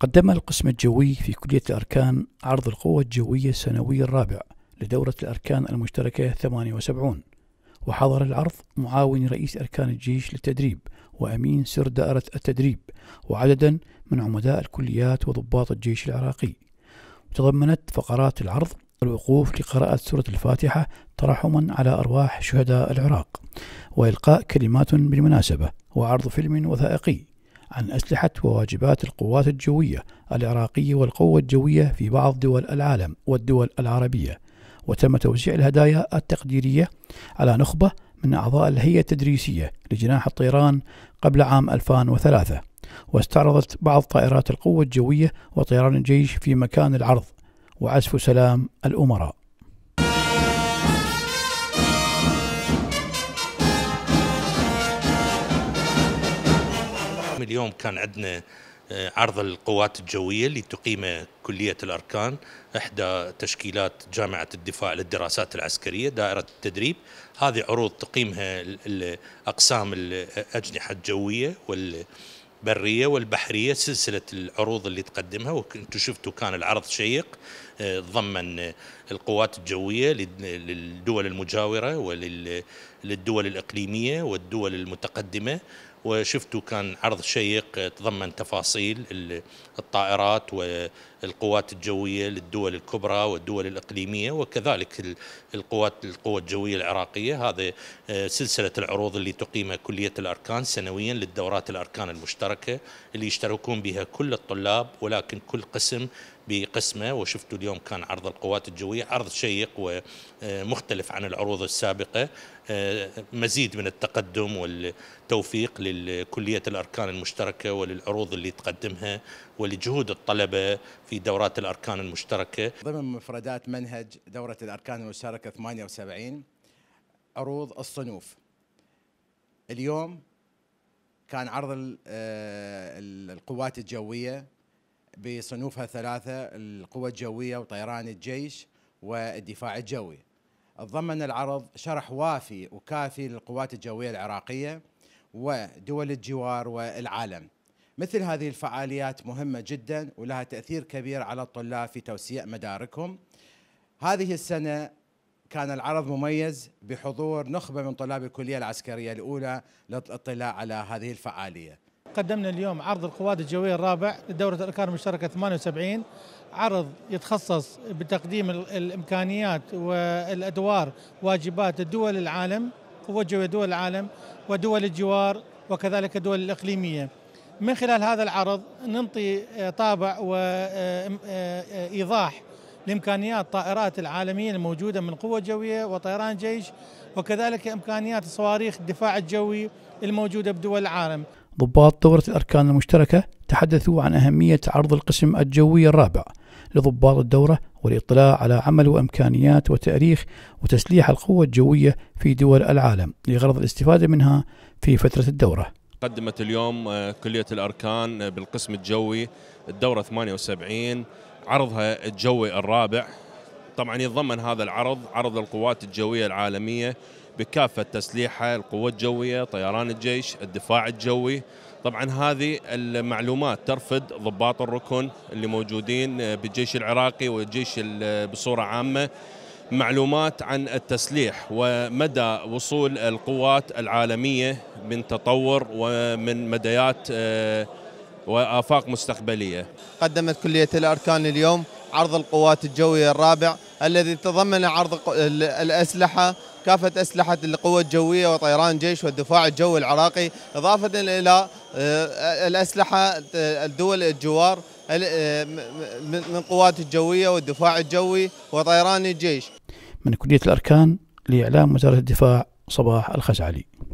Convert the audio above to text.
قدم القسم الجوي في كلية الأركان عرض القوة الجوية السنوي الرابع لدورة الأركان المشتركة 78 وحضر العرض معاون رئيس أركان الجيش للتدريب وأمين سر دائرة التدريب وعددا من عمداء الكليات وضباط الجيش العراقي تضمنت فقرات العرض الوقوف لقراءة سورة الفاتحة ترحما على أرواح شهداء العراق وإلقاء كلمات بالمناسبة وعرض فيلم وثائقي عن أسلحة وواجبات القوات الجوية العراقية والقوة الجوية في بعض دول العالم والدول العربية وتم توزيع الهدايا التقديرية على نخبة من أعضاء الهيئة التدريسية لجناح الطيران قبل عام 2003 واستعرضت بعض طائرات القوة الجوية وطيران الجيش في مكان العرض وعزف سلام الأمراء اليوم كان عندنا آه، عرض القوات الجوية اللي تقيمه كلية الأركان إحدى تشكيلات جامعة الدفاع للدراسات العسكرية دائرة التدريب هذه عروض تقيمها أقسام الأجنحة الجوية والبرية والبحرية سلسلة العروض اللي تقدمها وانتم شفتوا كان العرض شيق آه، ضمن القوات الجوية للدول المجاورة ولل للدول الإقليمية والدول المتقدمة وشفتوا كان عرض شيق تضمن تفاصيل الطائرات والقوات الجوية للدول الكبرى والدول الإقليمية وكذلك القوات القوة الجوية العراقية هذا آه، سلسلة العروض اللي تقيمها كلية الأركان سنويا للدورات الأركان المشتركة اللي يشتركون بها كل الطلاب ولكن كل قسم بقسمه وشفتوا اليوم كان عرض القوات الجويه عرض شيق ومختلف آه، عن العروض السابقه آه، مزيد من التقدم والتوفيق لكليه الاركان المشتركه وللعروض اللي تقدمها ولجهود الطلبه في دورات الاركان المشتركه ضمن مفردات منهج دوره الاركان المشتركه 78 عروض الصنوف اليوم كان عرض آه، القوات الجويه بصنوفها الثلاثة القوى الجوية وطيران الجيش والدفاع الجوي تضمن العرض شرح وافي وكافي للقوات الجوية العراقية ودول الجوار والعالم مثل هذه الفعاليات مهمة جدا ولها تأثير كبير على الطلاب في توسيع مداركهم هذه السنة كان العرض مميز بحضور نخبة من طلاب الكلية العسكرية الأولى للاطلاع على هذه الفعالية قدمنا اليوم عرض القواد الجوية الرابع لدورة الأركان المشتركة 78 عرض يتخصص بتقديم الإمكانيات والأدوار واجبات دول العالم قوات جوية دول العالم ودول الجوار وكذلك الدول الإقليمية من خلال هذا العرض ننطي آه، طابع وإيضاح آه، آه، لامكانيات طائرات العالميه الموجوده من قوه جويه وطيران جيش وكذلك امكانيات صواريخ الدفاع الجوي الموجوده بدول العالم ضباط دورة الأركان المشتركة تحدثوا عن أهمية عرض القسم الجوي الرابع لضباط الدورة والاطلاع على عمل وإمكانيات وتأريخ وتسليح القوة الجوية في دول العالم لغرض الاستفادة منها في فترة الدورة قدمت اليوم آه، كلية الأركان آه، بالقسم الجوي الدورة 78 عرضها الجوي الرابع طبعا يتضمن هذا العرض عرض القوات الجوية العالمية بكافه تسليحه، القوه الجويه، طيران الجيش، الدفاع الجوي. طبعا هذه المعلومات ترفد ضباط الركن اللي موجودين بالجيش العراقي والجيش بصوره عامه معلومات عن التسليح ومدى وصول القوات العالميه من تطور ومن مديات آه، وافاق مستقبليه. قدمت كليه الاركان اليوم عرض القوات الجويه الرابع الذي تضمن عرض الاسلحه كافة أسلحة القوة الجوية وطيران جيش والدفاع الجوي العراقي إضافة إلى آه، الأسلحة آه، الدول الجوار آه، من قوات الجوية والدفاع الجوي وطيران الجيش من كلية الأركان لإعلام وزارة الدفاع صباح الخزعلي